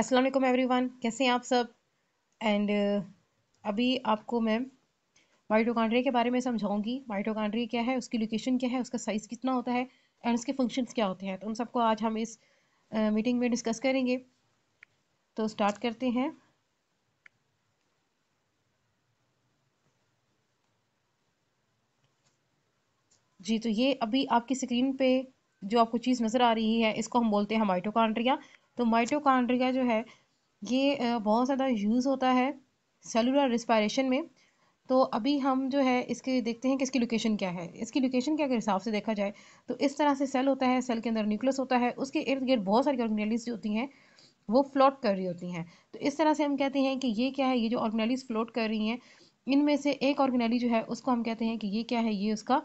Aslam every one कैसे हैं आप सब एंड uh, अभी आपको मैं माइटोकांड्रिया के बारे में समझाऊंगी माइटोकांड्रिया क्या है उसकी लोकेशन क्या है उसका साइज़ कितना होता है एंड उसके फंक्शंस क्या होते हैं तो उन सबको आज हम इस मीटिंग uh, में डिस्कस करेंगे तो स्टार्ट करते हैं जी तो ये अभी आपकी स्क्रीन पे जो आपको चीज़ नज़र आ रही है इसको हम बोलते हैं माइटोकॉन्ड्रिया तो माइटोकॉन्ड्रिया जो है ये बहुत ज़्यादा यूज़ होता है सेलुलर रिस्पायरेशन में तो अभी हम जो है इसके देखते हैं कि इसकी लोकेशन क्या है इसकी लोकेशन के अगर हिसाब से देखा जाए तो इस तरह से सेल होता है सेल के अंदर न्यूक्लियस होता है उसके इर्द गिर्द बहुत सारी ऑर्गेनलीज जो होती हैं वो फ्लोट कर रही होती हैं तो इस तरह से हम कहते हैं कि ये क्या है ये जो ऑर्गेनलीज फ्लोट कर रही हैं इनमें से एक ऑर्गेनली जो है उसको हम कहते हैं कि ये क्या है ये उसका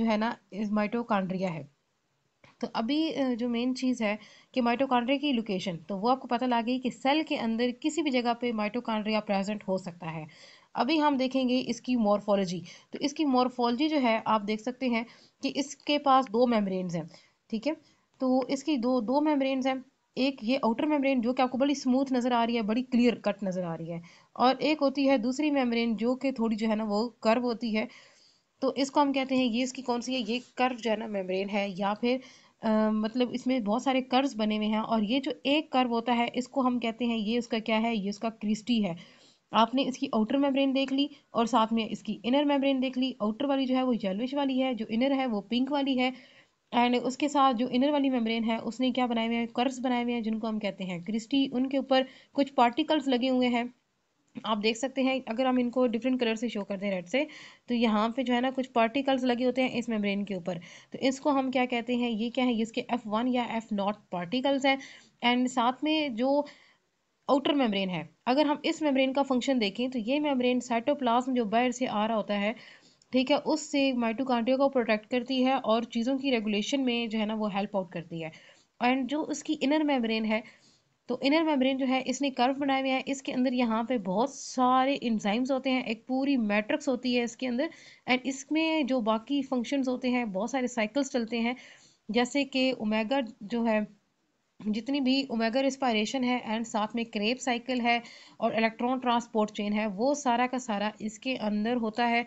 जो है ना माइटोकॉन्ड्रिया है तो अभी जो मेन चीज़ है कि माइटोकॉन्ड्रे की लोकेशन तो वो आपको पता लग गई कि सेल के अंदर किसी भी जगह पे माइटोकॉन्ड्रे प्रेजेंट हो सकता है अभी हम देखेंगे इसकी मॉर्फोलॉजी तो इसकी मॉर्फोलॉजी जो है आप देख सकते हैं कि इसके पास दो मेम्ब्रेन्स हैं ठीक है तो इसकी दो दो मेम्ब्रेन्स हैं एक ये आउटर मेम्ब्रेन जो कि आपको बड़ी स्मूथ नज़र आ रही है बड़ी क्लियर कट नज़र आ रही है और एक होती है दूसरी मेम्ब्रेन जो कि थोड़ी जो है ना वो कर्व होती है तो इसको हम कहते हैं ये इसकी कौन सी है ये कर्व जो है ना मेम्ब्रेन है या फिर आ, मतलब इसमें बहुत सारे कर्व्स बने हुए हैं और ये जो एक कर्व होता है इसको हम कहते हैं ये उसका क्या है ये उसका क्रिस्टी है आपने इसकी आउटर मेम्ब्रेन देख ली और साथ में इसकी इनर मेम्ब्रेन देख ली आउटर वाली जो है वो येलोइश वाली है जो इनर है वो पिंक वाली है एंड उसके साथ जो इनर वाली मेम्ब्रेन है उसने क्या बनाए हुए हैं कर्व्स बनाए हुए हैं जिनको हम कहते हैं क्रिस्टी उनके ऊपर कुछ पार्टिकल्स लगे हुए हैं आप देख सकते हैं अगर हम इनको डिफरेंट कलर से शो करते हैं रेड से तो यहाँ पे जो है ना कुछ पार्टिकल्स लगे होते हैं इस मेम्ब्रेन के ऊपर तो इसको हम क्या कहते हैं ये क्या है इसके एफ़ वन या एफ़ नॉट पार्टिकल्स हैं एंड साथ में जो आउटर मेम्ब्रेन है अगर हम इस मेम्ब्रेन का फंक्शन देखें तो ये मेम्ब्रेन साइटोप्लाज्म जो बाहर से आ रहा होता है ठीक है उससे माइटोकांड्रिया को प्रोटेक्ट करती है और चीज़ों की रेगुलेशन में जो है ना वो हेल्प आउट करती है एंड जो उसकी इनर मेम्ब्रेन है तो इनर मेम्ब्रेन जो है इसने कर्व बनाए हुए हैं इसके अंदर यहाँ पे बहुत सारे इंजाइम्स होते हैं एक पूरी मैट्रिक्स होती है इसके अंदर एंड इसमें जो बाकी फंक्शंस होते हैं बहुत सारे साइकिल्स चलते हैं जैसे कि ओमेगा जो है जितनी भी ओमेगा रिस्पायरेशन है एंड साथ में क्रेप साइकिल है और इलेक्ट्रॉन ट्रांसपोर्ट चेन है वो सारा का सारा इसके अंदर होता है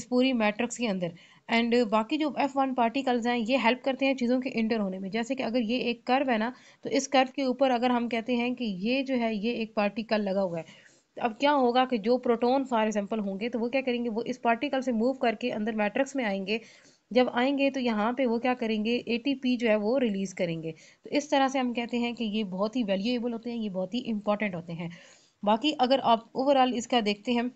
इस पूरी मैट्रिक्स के अंदर एंड बाकी जो एफ वन पार्टिकल्स हैं ये हेल्प करते हैं चीज़ों के इंटर होने में जैसे कि अगर ये एक कर्व है ना तो इस कर्व के ऊपर अगर हम कहते हैं कि ये जो है ये एक पार्टिकल लगा हुआ है तो अब क्या होगा कि जो प्रोटोन फॉर एग्जाम्पल होंगे तो वो क्या करेंगे वो इस पार्टिकल से मूव करके अंदर मैट्रिक्स में आएंगे जब आएंगे तो यहाँ पे वो क्या करेंगे एटीपी जो है वो रिलीज़ करेंगे तो इस तरह से हम कहते हैं कि ये बहुत ही वैल्यूएबल होते हैं ये बहुत ही इंपॉर्टेंट होते हैं बाकी अगर आप ओवरऑल इसका देखते हैं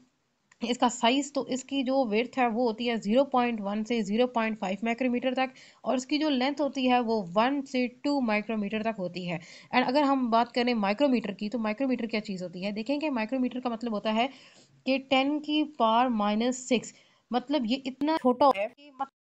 इसका साइज़ तो इसकी जो वेथ है वो होती है ज़ीरो पॉइंट वन से ज़ीरो पॉइंट फाइव माइक्रोमीटर तक और इसकी जो लेंथ होती है वो वन से टू माइक्रोमीटर तक होती है एंड अगर हम बात करें माइक्रोमीटर की तो माइक्रोमीटर क्या चीज़ होती है देखें कि माइक्रोमीटर का मतलब होता है कि टेन की पावर माइनस सिक्स मतलब ये इतना छोटा है कि